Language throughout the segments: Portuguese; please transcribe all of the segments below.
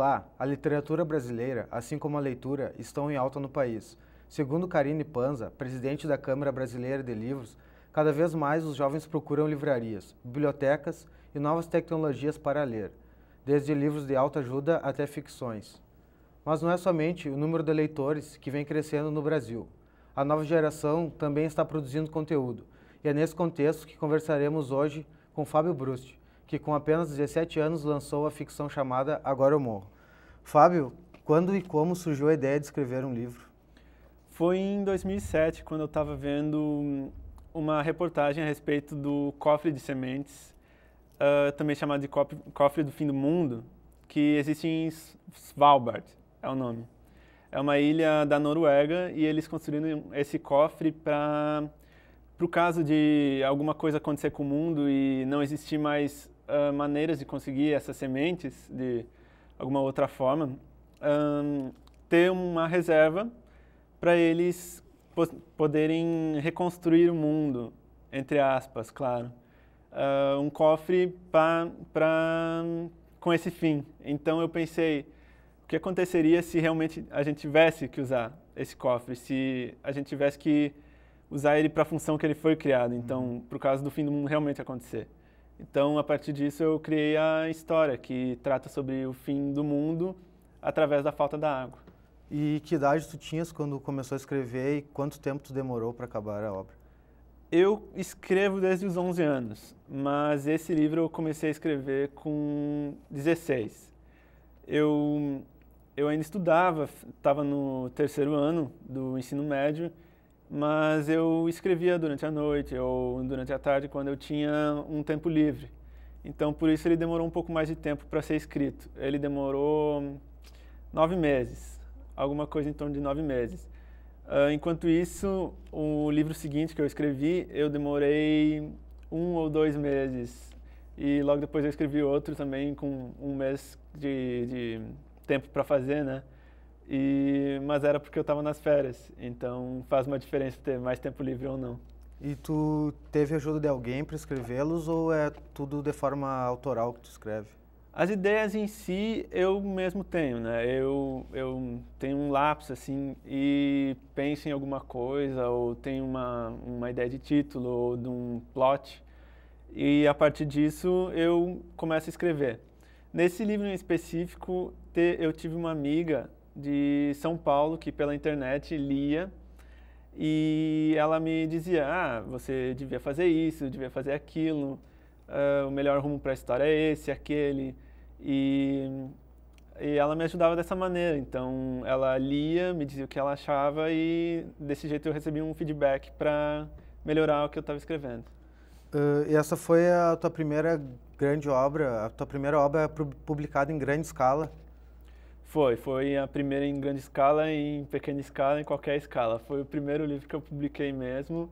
Olá, a literatura brasileira, assim como a leitura, estão em alta no país. Segundo Karine Panza, presidente da Câmara Brasileira de Livros, cada vez mais os jovens procuram livrarias, bibliotecas e novas tecnologias para ler, desde livros de alta ajuda até ficções. Mas não é somente o número de leitores que vem crescendo no Brasil. A nova geração também está produzindo conteúdo, e é nesse contexto que conversaremos hoje com Fábio Brust, que com apenas 17 anos lançou a ficção chamada Agora Eu Morro. Fábio, quando e como surgiu a ideia de escrever um livro? Foi em 2007, quando eu estava vendo hum, uma reportagem a respeito do cofre de sementes, uh, também chamado de cofre do fim do mundo, que existe em Svalbard, é o nome. É uma ilha da Noruega e eles construíram esse cofre para o caso de alguma coisa acontecer com o mundo e não existir mais uh, maneiras de conseguir essas sementes de alguma outra forma, um, ter uma reserva para eles poderem reconstruir o mundo, entre aspas, claro. Uh, um cofre pra, pra, com esse fim. Então eu pensei, o que aconteceria se realmente a gente tivesse que usar esse cofre, se a gente tivesse que usar ele para a função que ele foi criado. Então, uhum. para o caso do fim do mundo realmente acontecer. Então, a partir disso, eu criei a história, que trata sobre o fim do mundo através da falta da água. E que idade tu tinhas quando começou a escrever e quanto tempo tu demorou para acabar a obra? Eu escrevo desde os 11 anos, mas esse livro eu comecei a escrever com 16. Eu, eu ainda estudava, estava no terceiro ano do ensino médio, mas eu escrevia durante a noite ou durante a tarde quando eu tinha um tempo livre. Então, por isso ele demorou um pouco mais de tempo para ser escrito. Ele demorou nove meses, alguma coisa em torno de nove meses. Uh, enquanto isso, o livro seguinte que eu escrevi, eu demorei um ou dois meses. E logo depois eu escrevi outro também com um mês de, de tempo para fazer, né? E, mas era porque eu estava nas férias, então faz uma diferença ter mais tempo livre ou não. E tu teve ajuda de alguém para escrevê-los ou é tudo de forma autoral que tu escreve? As ideias em si eu mesmo tenho, né? Eu, eu tenho um lápis assim e penso em alguma coisa ou tenho uma, uma ideia de título ou de um plot e a partir disso eu começo a escrever. Nesse livro em específico, te, eu tive uma amiga de São Paulo que pela internet lia e ela me dizia: ah, você devia fazer isso, devia fazer aquilo, uh, o melhor rumo para a história é esse, é aquele. E, e ela me ajudava dessa maneira. Então ela lia, me dizia o que ela achava e desse jeito eu recebia um feedback para melhorar o que eu estava escrevendo. Uh, e essa foi a tua primeira grande obra, a tua primeira obra é publicada em grande escala? Foi, foi a primeira em grande escala, em pequena escala, em qualquer escala. Foi o primeiro livro que eu publiquei mesmo.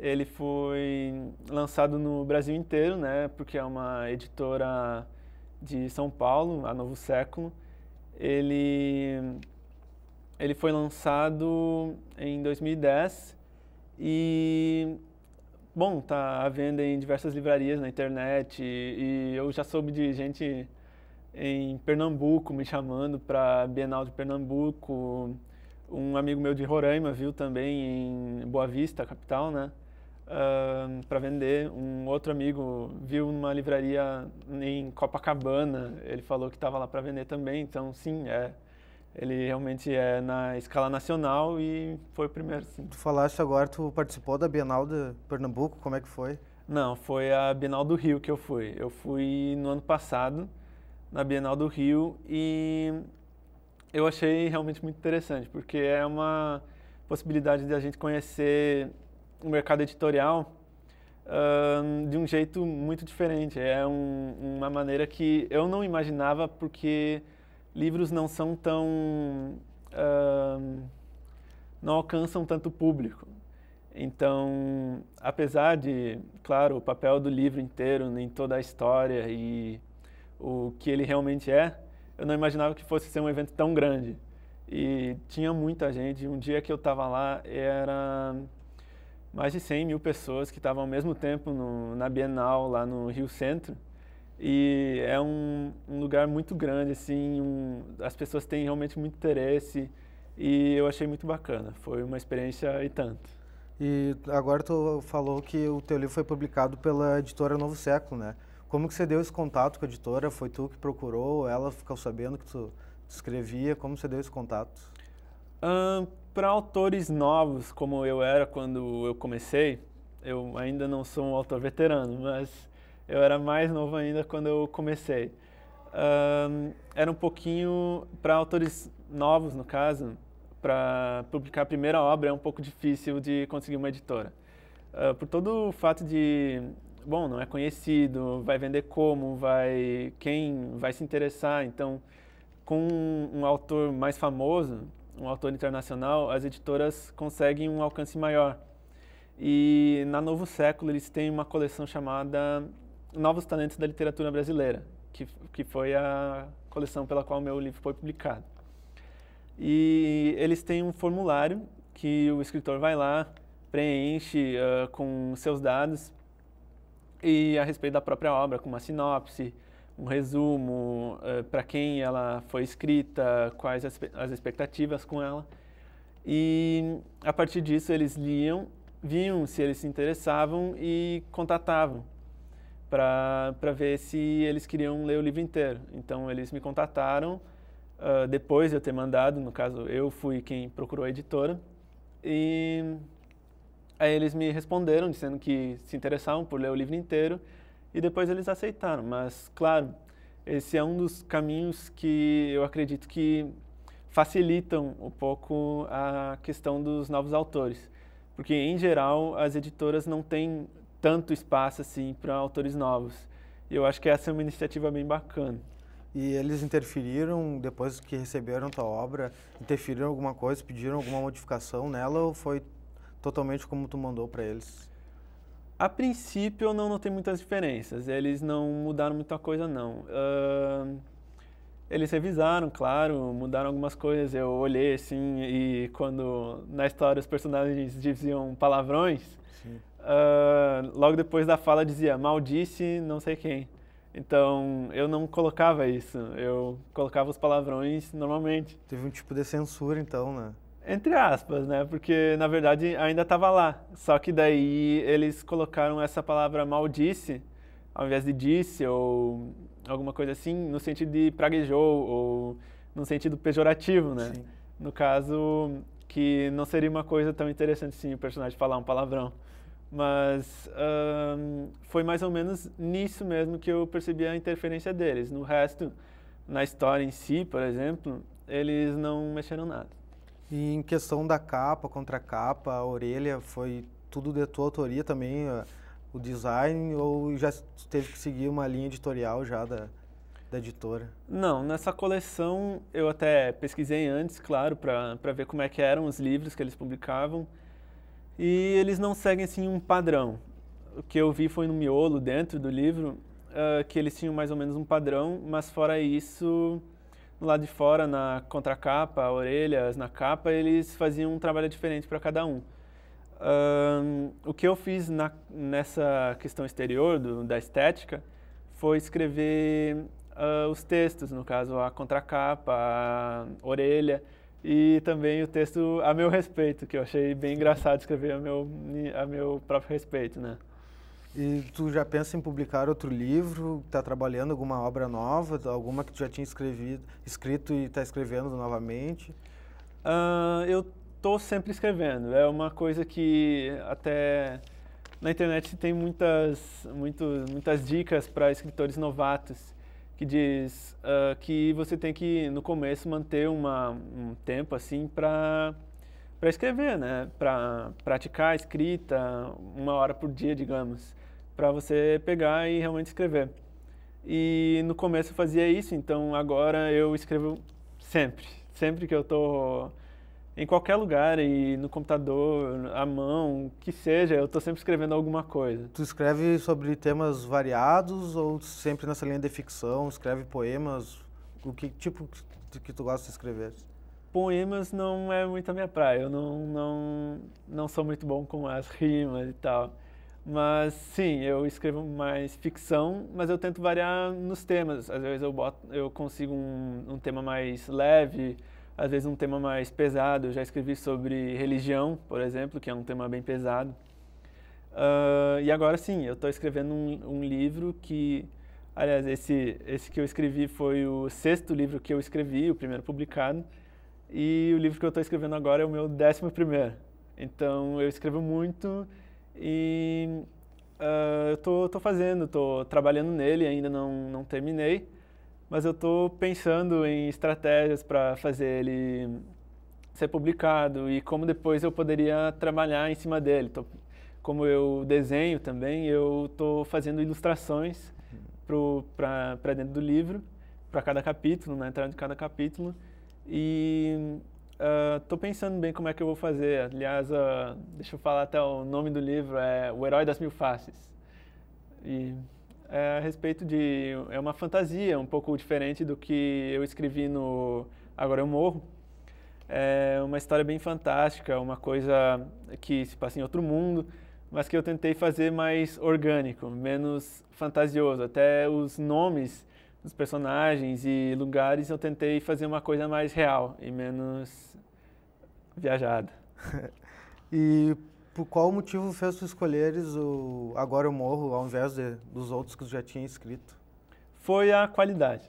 Ele foi lançado no Brasil inteiro, né? Porque é uma editora de São Paulo, a Novo Século. Ele ele foi lançado em 2010 e bom, tá à venda em diversas livrarias na internet e, e eu já soube de gente em Pernambuco me chamando para Bienal de Pernambuco. Um amigo meu de Roraima viu também em Boa Vista, capital, né? Uh, para vender. Um outro amigo viu numa livraria em Copacabana, ele falou que estava lá para vender também. Então, sim, é, ele realmente é na escala nacional e foi o primeiro. Sim. Tu falaste agora, tu participou da Bienal de Pernambuco, como é que foi? Não, foi a Bienal do Rio que eu fui. Eu fui no ano passado na Bienal do Rio e eu achei realmente muito interessante, porque é uma possibilidade de a gente conhecer o mercado editorial uh, de um jeito muito diferente. É um, uma maneira que eu não imaginava, porque livros não são tão. Uh, não alcançam tanto público. Então, apesar de, claro, o papel do livro inteiro em toda a história e o que ele realmente é, eu não imaginava que fosse ser um evento tão grande. E tinha muita gente. Um dia que eu estava lá, era mais de 100 mil pessoas que estavam ao mesmo tempo no, na Bienal, lá no Rio Centro. E é um, um lugar muito grande, assim, um, as pessoas têm realmente muito interesse e eu achei muito bacana. Foi uma experiência e tanto. E agora tu falou que o teu livro foi publicado pela editora Novo Século, né? Como que você deu esse contato com a editora? Foi tu que procurou? Ela ficou sabendo que tu escrevia? Como você deu esse contato? Para autores novos, como eu era quando eu comecei, eu ainda não sou um autor veterano, mas eu era mais novo ainda quando eu comecei. era um pouquinho para autores novos no caso para publicar a primeira obra é um pouco difícil de conseguir uma editora uh, por todo o fato de muito bom, não é conhecido, vai vender como, vai quem vai se interessar. Então, com um autor mais famoso, um autor internacional, as editoras conseguem um alcance maior. E na Novo Século eles têm uma coleção chamada Novos Talentos da Literatura Brasileira, que, que foi a coleção pela qual meu livro foi publicado. E eles têm um formulário que o escritor vai lá, preenche uh, com seus dados e a respeito da própria obra, com uma sinopse, um resumo, uh, eh, para quem ela foi escrita, quais as, as expectativas com ela. E a partir disso eles liam, viam se eles se interessavam e contatavam para ver se eles queriam ler o livro inteiro. Então eles me contataram uh, depois de eu ter mandado, no caso eu fui quem procurou a editora, e Aí eles me responderam dizendo que se interessavam por ler o livro inteiro e depois eles aceitaram. Mas, claro, esse é um dos caminhos que eu acredito que facilitam um pouco a questão dos novos autores, porque em geral as editoras não têm tanto espaço assim para autores novos. E eu acho que essa é uma iniciativa bem bacana. E eles interferiram depois que receberam tua obra, interferiram alguma coisa, pediram alguma modificação nela ou foi totalmente como tu mandou para eles? A princípio eu não notei muitas diferenças, eles não mudaram muita coisa não. Uh, eles revisaram, claro, mudaram algumas coisas, eu olhei assim e quando na história os personagens diziam palavrões, uh, logo depois da fala dizia maldisse não sei quem. Então eu não colocava isso, eu colocava os palavrões normalmente. Teve um tipo de censura então, né? Entre aspas, né? Porque na verdade ainda estava lá. Só que daí eles colocaram essa palavra maldice ao invés de disse ou alguma coisa assim, no sentido de praguejou ou no sentido pejorativo, né? Sim. No caso, que não seria uma coisa tão interessante assim o personagem falar um palavrão. Mas foi mais ou menos nisso mesmo que eu percebi a interferência deles. No resto, na história em si, por exemplo, eles não mexeram nada. E em questão da capa, contra capa, a orelha, foi tudo de tua autoria também, eh, o design, ou já teve que seguir uma linha editorial já da, da editora? Não, nessa coleção eu até pesquisei antes, claro, para ver como é que eram os livros que eles publicavam. E eles não seguem assim um padrão. O que eu vi foi no miolo, dentro do livro, uh, que eles tinham mais ou menos um padrão, mas fora isso lá de fora, na contracapa, orelhas, na capa, eles faziam um trabalho diferente para cada um. o que eu fiz na, nessa questão exterior do, da estética foi escrever uh, os textos, no caso a contracapa, a orelha e também o texto a meu respeito, que eu achei bem engraçado escrever a meu, a meu próprio respeito, né? E tu já pensa em publicar outro livro? Está trabalhando alguma obra nova? Alguma que tu já tinha escrevido, escrito e está escrevendo novamente? Uh, eu estou sempre escrevendo. É uma coisa que até na internet tem muitas, muito, muitas dicas para escritores novatos que diz uh, que você tem que no começo manter uma, um tempo assim para para escrever, né? Para praticar a escrita uma hora por dia, digamos para você pegar e realmente escrever. E no começo eu fazia isso, então agora eu escrevo sempre. Sempre que eu estou em qualquer lugar e no computador, à mão, que seja, eu estou sempre escrevendo alguma coisa. Tu escreve sobre temas variados ou sempre nessa linha de ficção? Escreve poemas? O que tipo que tu gosta de escrever? Poemas não é muito a minha praia. Eu não não não sou muito bom com as rimas e tal. Mas sim, eu escrevo mais ficção, mas eu tento variar nos temas. Às vezes eu, boto, eu consigo um, um tema mais leve, às vezes um tema mais pesado. Eu já escrevi sobre religião, por exemplo, que é um tema bem pesado. Uh, e agora sim, eu estou escrevendo um, um, livro que, aliás, esse, esse que eu escrevi foi o sexto livro que eu escrevi, o primeiro publicado, e o livro que eu estou escrevendo agora é o meu décimo primeiro. Então eu escrevo muito e uh, eu tô, tô fazendo, tô trabalhando nele, ainda não, não terminei, mas eu tô pensando em estratégias para fazer ele ser publicado e como depois eu poderia trabalhar em cima dele. Tô, como eu desenho também, eu tô fazendo ilustrações para dentro do livro, para cada capítulo, na entrada de cada capítulo. E Estou ah, pensando bem como é que eu vou fazer. Aliás, uh, deixa eu falar até o nome do livro, é O Herói das Mil Faces. E é a respeito de... é uma fantasia um pouco diferente do que eu escrevi no Agora Eu Morro. É uma história bem fantástica, uma coisa que se passa em outro mundo, mas que eu tentei fazer mais orgânico, menos fantasioso. Até os nomes os personagens e lugares, eu tentei fazer uma coisa mais real e menos viajada. e por qual motivo fez tu escolheres o Agora Eu Morro ao invés de, dos outros que tu já tinha escrito? Foi a qualidade.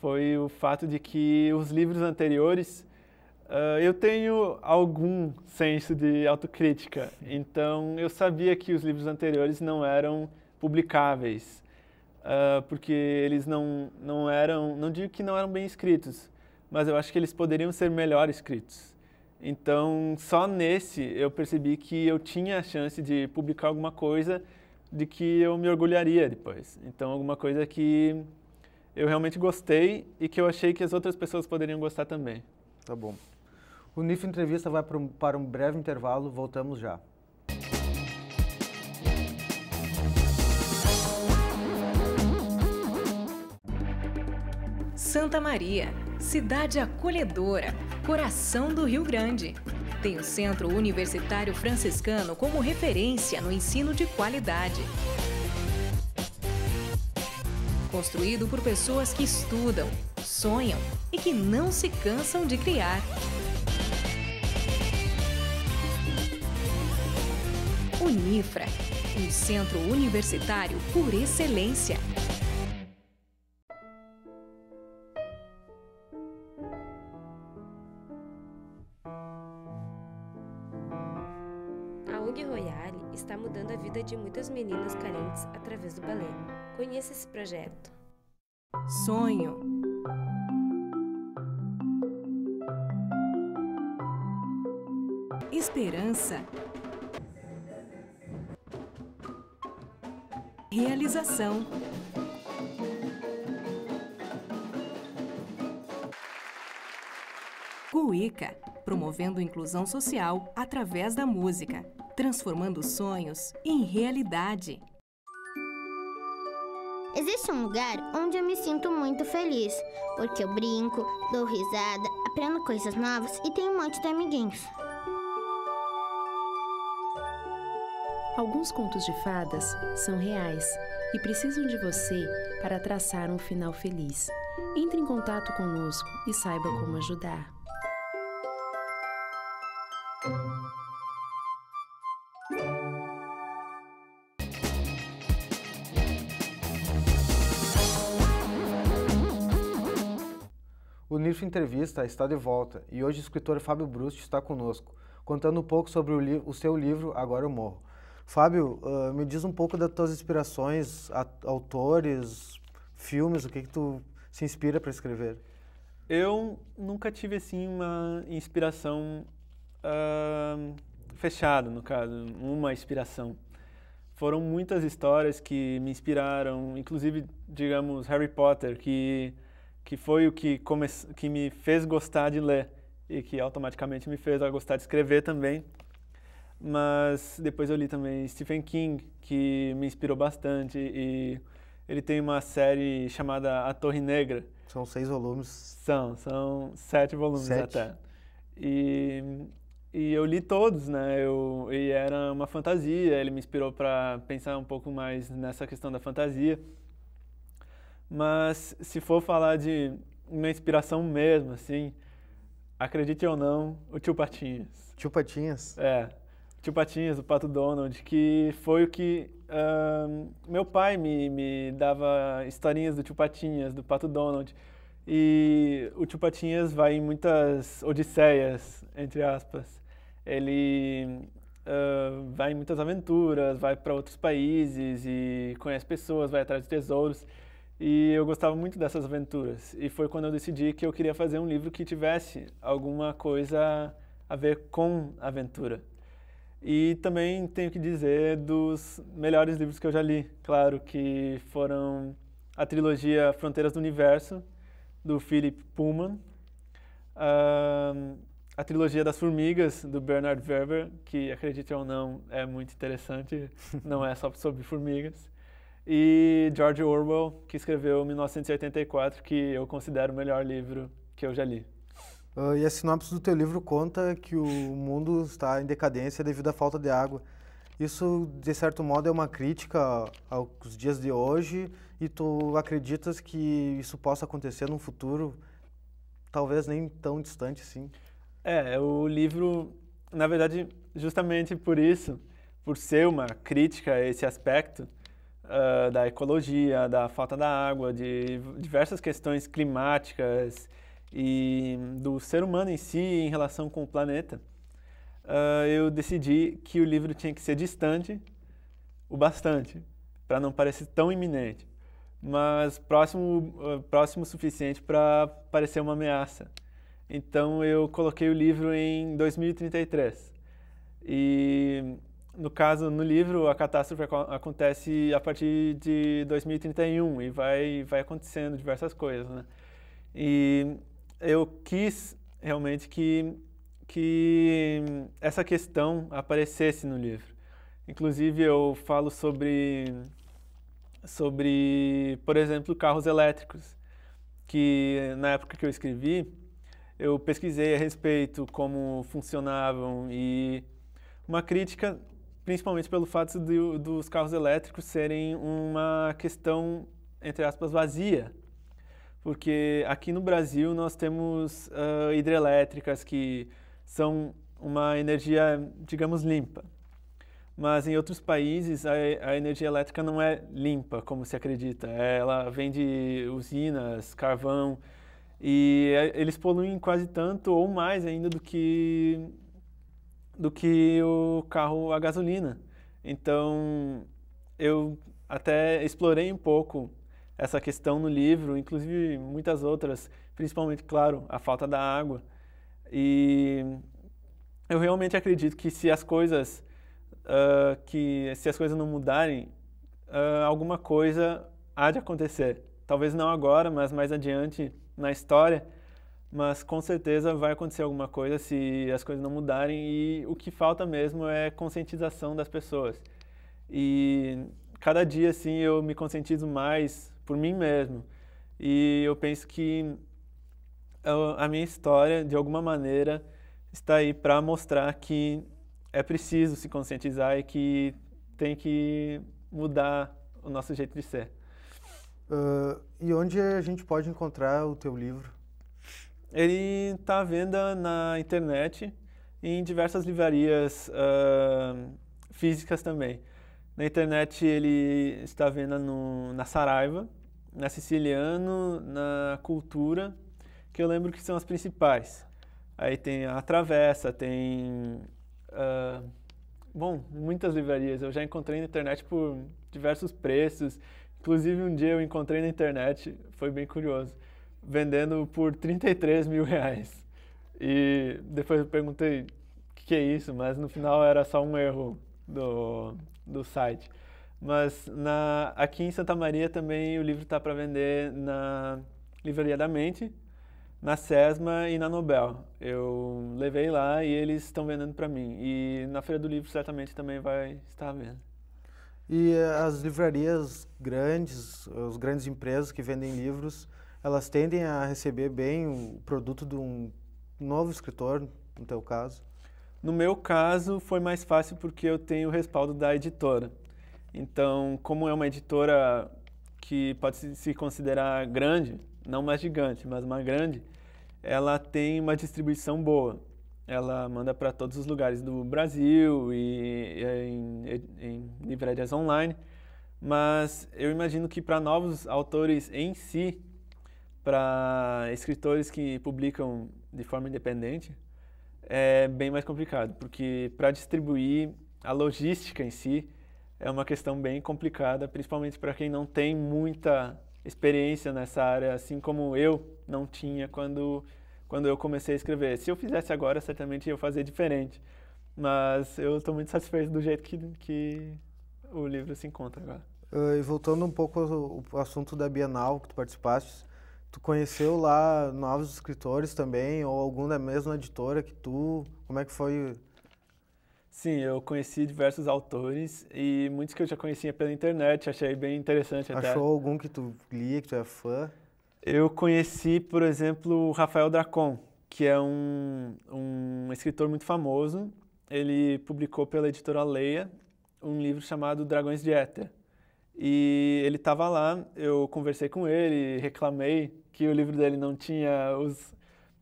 Foi o fato de que os livros anteriores Uh, eu tenho algum senso de autocrítica, então eu sabia que os livros anteriores não eram publicáveis uh, porque eles não, não eram, não digo que não eram bem escritos, mas eu acho que eles poderiam ser melhor escritos. Então, só nesse eu percebi que eu tinha a chance de publicar alguma coisa de que eu me orgulharia depois. Então, alguma coisa que eu realmente gostei e que eu achei que as outras pessoas poderiam gostar também. Tá bom. O NIF Entrevista vai para um, para um breve intervalo, voltamos já. Santa Maria, cidade acolhedora, coração do Rio Grande. Tem o Centro Universitário Franciscano como referência no ensino de qualidade. Construído por pessoas que estudam, sonham e que não se cansam de criar. Unifra, um centro universitário por excelência. está mudando a vida de muitas meninas carentes através do balé. Conheça esse projeto. Sonho. Esperança. Realização. Cuica promovendo inclusão social através da música transformando sonhos em realidade. Existe um lugar onde eu me sinto muito feliz, porque eu brinco, dou risada, aprendo coisas novas e tenho um monte de amiguinhos. Alguns contos de fadas são reais e precisam de você para traçar um final feliz. Entre em contato conosco e saiba como ajudar. Isso Entrevista está de volta e hoje o escritor Fábio Brust está conosco, contando um pouco sobre o, li o seu livro Agora Eu Morro. Fábio, uh, me diz um pouco das tuas inspirações, autores, filmes, o que que tu se inspira para escrever? Eu nunca tive assim uma inspiração uh, fechada, no caso, uma inspiração. Foram muitas histórias que me inspiraram, inclusive, digamos, Harry Potter, que que foi o que, come... que me fez gostar de ler e que automaticamente me fez gostar de escrever também. Mas depois eu li também Stephen King, que me inspirou bastante e ele tem uma série chamada A Torre Negra. São seis volumes. São, são sete volumes sete. até. E, e eu li todos, né? Eu, e era uma fantasia, ele me inspirou para pensar um pouco mais nessa questão da fantasia. Mas se for falar de uma inspiração mesmo, assim, acredite ou não, o Tio Patinhas. Tio Patinhas? É. Tio Patinhas, o Pato Donald, que foi o que uh, meu pai me, me dava historinhas do Tio Patinhas, do Pato Donald. E o Tio Patinhas vai em muitas odisseias, entre aspas. Ele uh, vai em muitas aventuras, vai para outros países e conhece pessoas, vai atrás de tesouros. E eu gostava muito dessas aventuras. E foi quando eu decidi que eu queria fazer um livro que tivesse alguma coisa a ver com aventura. E também tenho que dizer dos melhores livros que eu já li. Claro que foram a trilogia Fronteiras do Universo, do Philip Pullman, a trilogia das formigas, do Bernard Werber, que, acredite ou não, é muito interessante, não é só sobre formigas e George Orwell, que escreveu 1984, que eu considero o melhor livro que eu já li. Uh, e a sinopse do teu livro conta que o mundo está em decadência devido à falta de água. Isso, de certo modo, é uma crítica aos dias de hoje e tu acreditas que isso possa acontecer num futuro talvez nem tão distante assim? É, o livro, na verdade, justamente por isso, por ser uma crítica a esse aspecto, uh, da ecologia, da falta da água, de diversas questões climáticas e do ser humano em si em relação com o planeta, uh, eu decidi que o livro tinha que ser distante o bastante, para não parecer tão iminente, mas próximo, ah, próximo o suficiente para parecer uma ameaça. Então eu coloquei o livro em 2033. E no caso, no livro, a catástrofe acontece a partir de 2031 e vai, vai acontecendo diversas coisas, né? E eu quis realmente que, que essa questão aparecesse no livro. Inclusive, eu falo sobre, sobre por exemplo, carros elétricos, que na época que eu escrevi, eu pesquisei a respeito como funcionavam e uma crítica principalmente pelo fato de, dos carros elétricos serem uma questão, entre aspas, vazia. Porque aqui no Brasil nós temos uh, hidrelétricas que são uma energia, digamos, limpa. Mas em outros países a, a, energia elétrica não é limpa, como se acredita. Ela vem de usinas, carvão, e eh, eles poluem quase tanto ou mais ainda do que do que o carro a gasolina. Então, eu até explorei um pouco essa questão no livro, inclusive muitas outras, principalmente, claro, a falta da água. E eu realmente acredito que se as coisas uh, que se as coisas não mudarem, uh, alguma coisa há de acontecer. Talvez não agora, mas mais adiante na história mas com certeza vai acontecer alguma coisa se as coisas não mudarem e o que falta mesmo é conscientização das pessoas. E cada dia assim eu me conscientizo mais por mim mesmo. E eu penso que a minha história de alguma maneira está aí para mostrar que é preciso se conscientizar e que tem que mudar o nosso jeito de ser. Uh, e onde a gente pode encontrar o teu livro? Ele está à venda na internet e em diversas livrarias uh, físicas também. Na internet ele está à venda no, na Saraiva, na Siciliano, na Cultura, que eu lembro que são as principais. Aí tem a Travessa, tem. Uh, bom, muitas livrarias. Eu já encontrei na internet por diversos preços. Inclusive, um dia eu encontrei na internet, foi bem curioso vendendo por 33 mil reais. E depois eu perguntei o que, que, é isso, mas no final era só um erro do, do site. Mas na, aqui em Santa Maria também o livro está para vender na Livraria da Mente, na SESMA e na Nobel. Eu levei lá e eles estão vendendo para mim. E na Feira do Livro certamente também vai estar vendo. E eh, as livrarias grandes, as grandes empresas que vendem livros, elas tendem a receber bem o produto de um novo escritor, no teu caso? No meu caso, foi mais fácil porque eu tenho o respaldo da editora. Então, como é uma editora que pode se considerar grande, não mais gigante, mas uma grande, ela tem uma distribuição boa. Ela manda para todos os lugares do Brasil e, e em, em, livrarias online. Mas eu imagino que para novos autores em si, para escritores que publicam de forma independente é bem mais complicado, porque para distribuir a logística em si é uma questão bem complicada, principalmente para quem não tem muita experiência nessa área, assim como eu não tinha quando quando eu comecei a escrever. Se eu fizesse agora, certamente eu fazer diferente. Mas eu estou muito satisfeito do jeito que, que o livro se encontra agora. Uh, e voltando um pouco ao, ao assunto da Bienal que tu participaste, tu conheceu lá novos escritores também, ou algum da mesma editora que tu? Como é que foi? Sim, eu conheci diversos autores e muitos que eu já conhecia pela internet, achei bem interessante Achou até. Achou algum que tu lia, que tu é fã? Eu conheci, por exemplo, o Rafael Dracon, que é um, um escritor muito famoso. Ele publicou pela editora Leia um livro chamado Dragões de Éter. E ele estava lá, eu conversei com ele, reclamei que o livro dele não tinha os,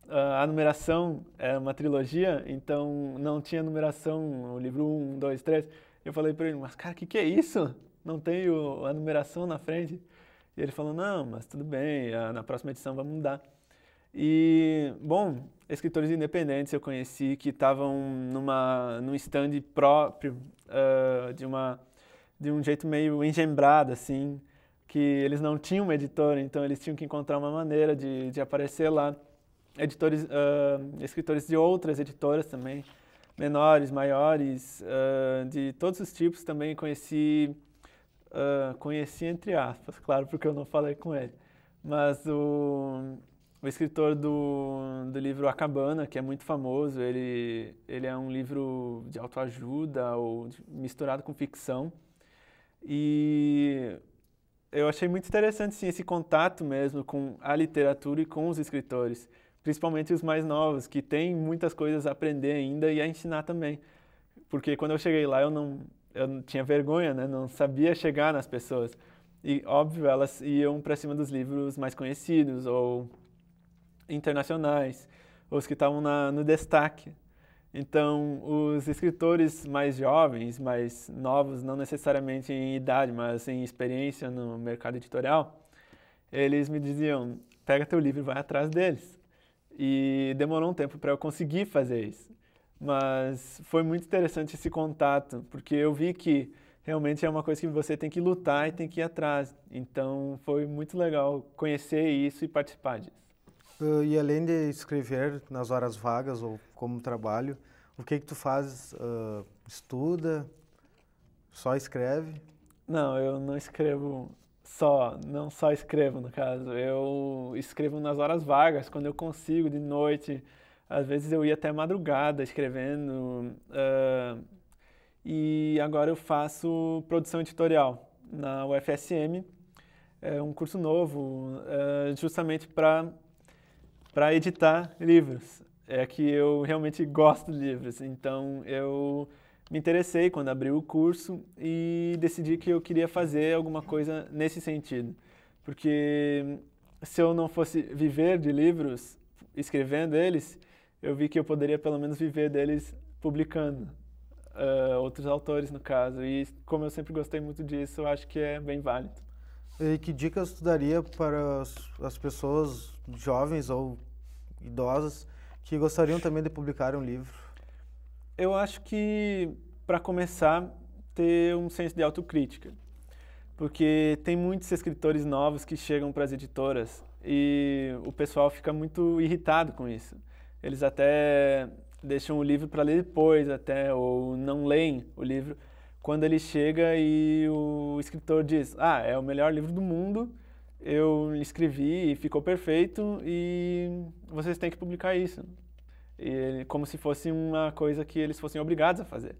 a numeração, é uma trilogia, então não tinha numeração, o livro 1, 2, 3. Eu falei para ele, mas cara, o que, que é isso? Não tem o, a numeração na frente. E ele falou, não, mas tudo bem, na próxima edição vamos mudar. E, bom, escritores independentes eu conheci que estavam numa num stand próprio uh, de uma de um jeito meio engembrado, assim, que eles não tinham uma editora, então eles tinham que encontrar uma maneira de, de aparecer lá. Editores, uh, escritores de outras editoras também, menores, maiores, uh, de todos os tipos também conheci, uh, conheci entre aspas, claro, porque eu não falei com ele, mas o, o escritor do, do livro A Cabana, que é muito famoso, ele, ele é um livro de autoajuda ou de, misturado com ficção, e eu achei muito interessante sim, esse contato mesmo com a literatura e com os escritores, principalmente os mais novos, que têm muitas coisas a aprender ainda e a ensinar também. Porque quando eu cheguei lá, eu não, eu não tinha vergonha, né? não sabia chegar nas pessoas. E, óbvio, elas iam para cima dos livros mais conhecidos ou internacionais, ou os que estavam no destaque então, os escritores mais jovens, mais novos, não necessariamente em idade, mas em experiência no mercado editorial, eles me diziam: pega teu livro e vai atrás deles. E demorou um tempo para eu conseguir fazer isso. Mas foi muito interessante esse contato, porque eu vi que realmente é uma coisa que você tem que lutar e tem que ir atrás. Então, foi muito legal conhecer isso e participar disso. Uh, e além de escrever nas horas vagas ou como trabalho, o que que tu faz? Uh, eh, estuda? Só escreve? Não, eu não escrevo só, não só escrevo no caso. Eu escrevo nas horas vagas, quando eu consigo, de noite. Às vezes eu ia até madrugada escrevendo. Uh, e agora eu faço produção editorial na UFSM. É um curso novo, uh, justamente para para editar livros. É que eu realmente gosto de livros, então eu me interessei quando abri o curso e decidi que eu queria fazer alguma coisa nesse sentido. Porque se eu não fosse viver de livros, escrevendo eles, eu vi que eu poderia pelo menos viver deles publicando uh, outros autores, no caso. E como eu sempre gostei muito disso, eu acho que é bem válido. E que dicas tu daria para as pessoas jovens ou idosos que gostariam também de publicar um livro? Eu acho que, para começar, ter um senso de autocrítica. Porque tem muitos escritores novos que chegam para as editoras e o pessoal fica muito irritado com isso. Eles até deixam o livro para ler depois, até, ou não leem o livro, quando ele chega e o escritor diz: Ah, é o melhor livro do mundo eu escrevi e ficou perfeito e vocês têm que publicar isso. E como se fosse uma coisa que eles fossem obrigados a fazer.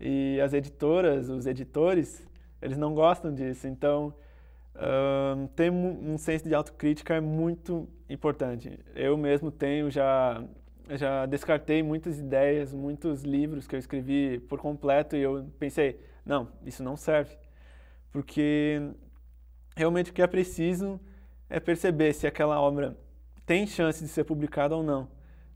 E as editoras, os editores, eles não gostam disso. Então, um, ter um senso de autocrítica é muito importante. Eu mesmo tenho já já descartei muitas ideias, muitos livros que eu escrevi por completo e eu pensei, não, isso não serve. Porque realmente o que é preciso é perceber se aquela obra tem chance de ser publicada ou não.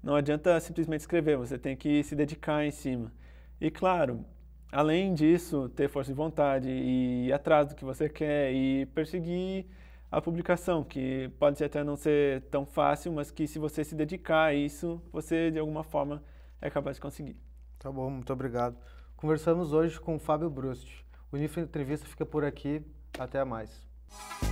Não adianta simplesmente escrever, você tem que se dedicar em cima. E claro, além disso, ter força de vontade e ir atrás do que você quer e perseguir a publicação, que pode até não ser tão fácil, mas que se você se dedicar a isso, você de alguma forma é capaz de conseguir. Tá bom, muito obrigado. Conversamos hoje com o Fábio Brust. O NIF Entrevista fica por aqui. Até mais. Bye.